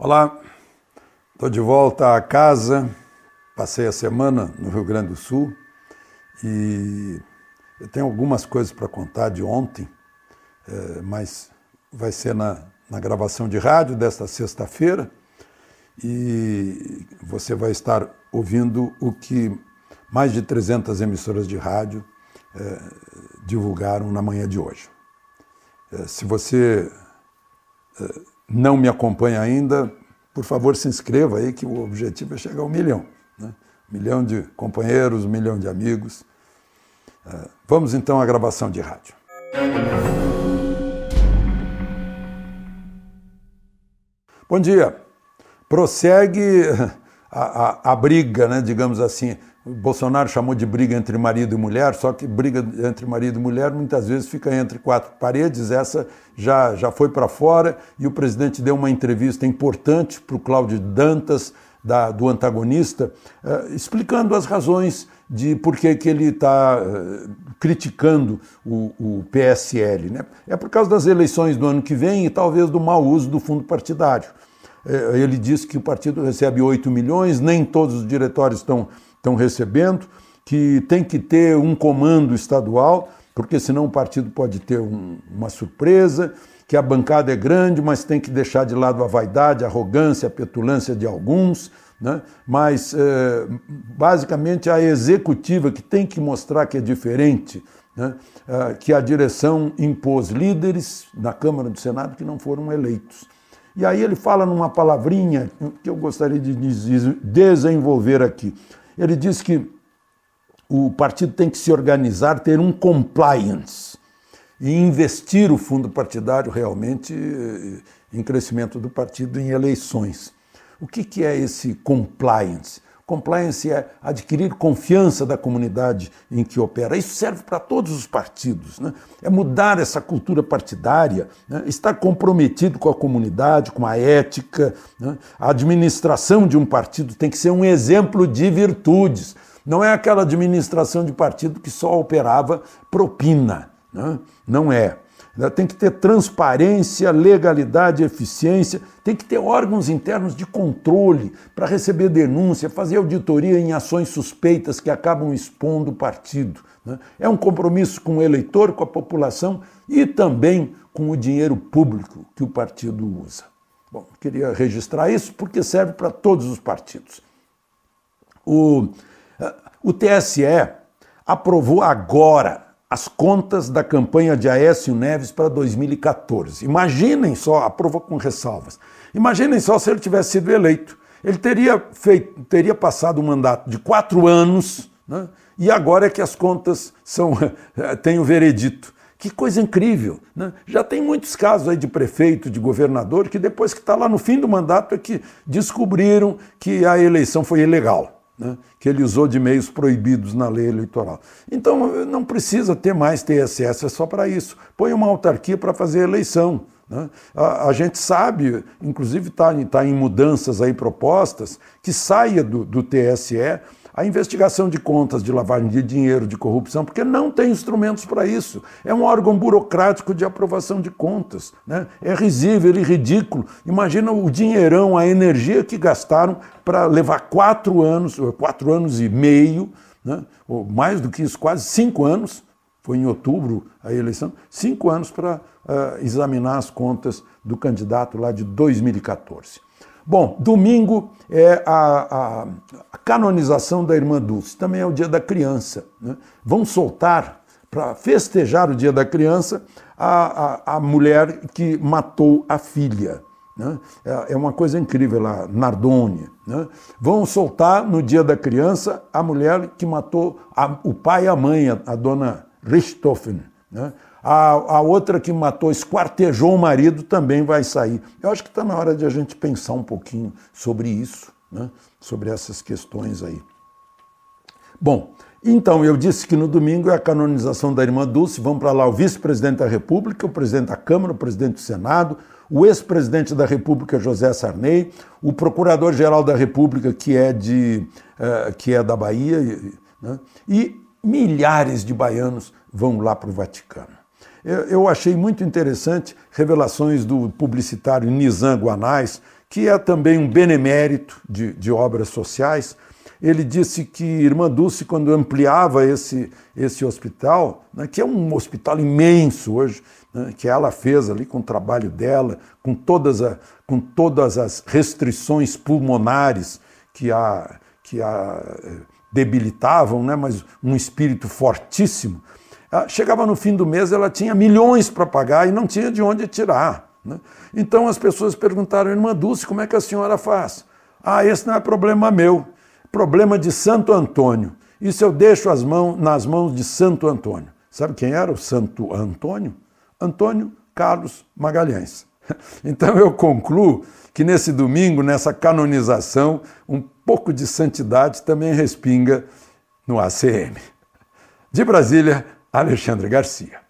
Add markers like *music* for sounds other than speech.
Olá, estou de volta à casa. Passei a semana no Rio Grande do Sul e eu tenho algumas coisas para contar de ontem, eh, mas vai ser na, na gravação de rádio desta sexta-feira e você vai estar ouvindo o que mais de 300 emissoras de rádio eh, divulgaram na manhã de hoje. Eh, se você não me acompanha ainda, por favor se inscreva aí que o objetivo é chegar a um milhão. Né? Milhão de companheiros, milhão de amigos. É, vamos então à gravação de rádio. Bom dia. Prossegue *laughs* a, a, a briga, né, digamos assim, Bolsonaro chamou de briga entre marido e mulher, só que briga entre marido e mulher muitas vezes fica entre quatro paredes, essa já, já foi para fora, e o presidente deu uma entrevista importante para o Cláudio Dantas, da, do antagonista, uh, explicando as razões de por que, que ele está uh, eh, criticando o, o, PSL. Né? É por causa das eleições do ano que vem e talvez do mau uso do fundo partidário. É, ele disse que o partido recebe 8 milhões, nem todos os diretórios estão, estão recebendo, que tem que ter um comando estadual, porque senão o partido pode ter um, uma surpresa, que a bancada é grande, mas tem que deixar de lado a vaidade, a arrogância, a petulância de alguns. Né? Mas, é, basicamente, a executiva que tem que mostrar que é diferente, né? é, que a direção impôs líderes na Câmara do Senado que não foram eleitos. E aí ele fala numa palavrinha que eu gostaria de desenvolver aqui. Ele diz que o partido tem que se organizar, ter um compliance e investir o fundo partidário realmente eh, em crescimento do partido em eleições. O que, é esse compliance? Compliance é adquirir confiança da comunidade em que opera. Isso serve para todos os partidos. Né? É mudar essa cultura partidária, né? estar comprometido com a comunidade, com a ética. Né? A administração de um partido tem que ser um exemplo de virtudes. Não é aquela administração de partido que só operava propina. Né? Não é. Né? tem que ter transparência, legalidade, eficiência, tem que ter órgãos internos de controle para receber denúncia, fazer auditoria em ações suspeitas que acabam expondo o partido. Né? É um compromisso com o eleitor, com a população e também com o dinheiro público que o partido usa. Bom, queria registrar isso porque serve para todos os partidos. O, eh, o TSE aprovou agora as contas da campanha de Aécio Neves para 2014. Imaginem só, aprova com ressalvas. Imaginem só se ele tivesse sido eleito. Ele teria feito, teria passado um mandato de quatro anos, né? e agora é que as contas são *laughs* eh, têm o veredito. Que coisa incrível! Né? Já tem muitos casos aí de prefeito, de governador, que depois que está lá no fim do mandato é que descobriram que a eleição foi ilegal né, que ele usou de meios proibidos na lei eleitoral. Então, não precisa ter mais TSS é só para isso. Põe uma autarquia para fazer eleição. Né? A, a, gente sabe, inclusive está tá em mudanças aí propostas, que saia do, do TSE a investigação de contas de lavagem de dinheiro, de corrupção, porque não tem instrumentos para isso. É um órgão burocrático de aprovação de contas. Né? É risível e ridículo. Imagina o dinheirão, a energia que gastaram para levar quatro anos, quatro anos e meio, né? ou mais do que isso, quase cinco anos, foi em outubro a eleição, cinco anos para uh, ah, examinar as contas do candidato lá de 2014. Bom, domingo é a, a, a canonização da irmã Dulce, também é o dia da criança. Né? Vão soltar, para festejar o dia da criança, a, a, a mulher que matou a filha. Né? É, é uma coisa incrível lá, Nardone. Né? Vão soltar no dia da criança a mulher que matou o pai e a mãe, a, dona Richthofen. Né? A, a outra que matou, esquartejou o marido, também vai sair. Eu acho que está na hora de a gente pensar um pouquinho sobre isso, né? sobre essas questões aí. Bom, então eu disse que no domingo é a canonização da irmã Dulce, vão para lá o vice-presidente da República, o presidente da Câmara, o presidente do Senado, o ex-presidente da República José Sarney, o procurador-geral da República que é de uh, que é da Bahia né? e milhares de baianos vão lá para o Vaticano. Eu, eu achei muito interessante revelações do publicitário Nizam Guanais, que é também um benemérito de, de obras sociais. Ele disse que Irmã Dulce, quando ampliava esse, esse hospital, né, que é um hospital imenso hoje, né, que ela fez ali com o trabalho dela, com todas, a, com todas as restrições pulmonares que a, que a eh, debilitavam, né, mas um espírito fortíssimo. Ah, chegava no fim do mês, ela tinha milhões para pagar e não tinha de onde tirar. Né? Então as pessoas perguntaram, irmã Dulce, como é que a senhora faz? Ah, esse não é problema meu, problema de Santo Antônio. Isso eu deixo as mãos, nas mãos de Santo Antônio. Sabe quem era o Santo Antônio? Antônio Carlos Magalhães. *laughs* Então eu concluo que nesse domingo, nessa canonização, um pouco de santidade também respinga no ACM. De Brasília, Alexandre Garcia.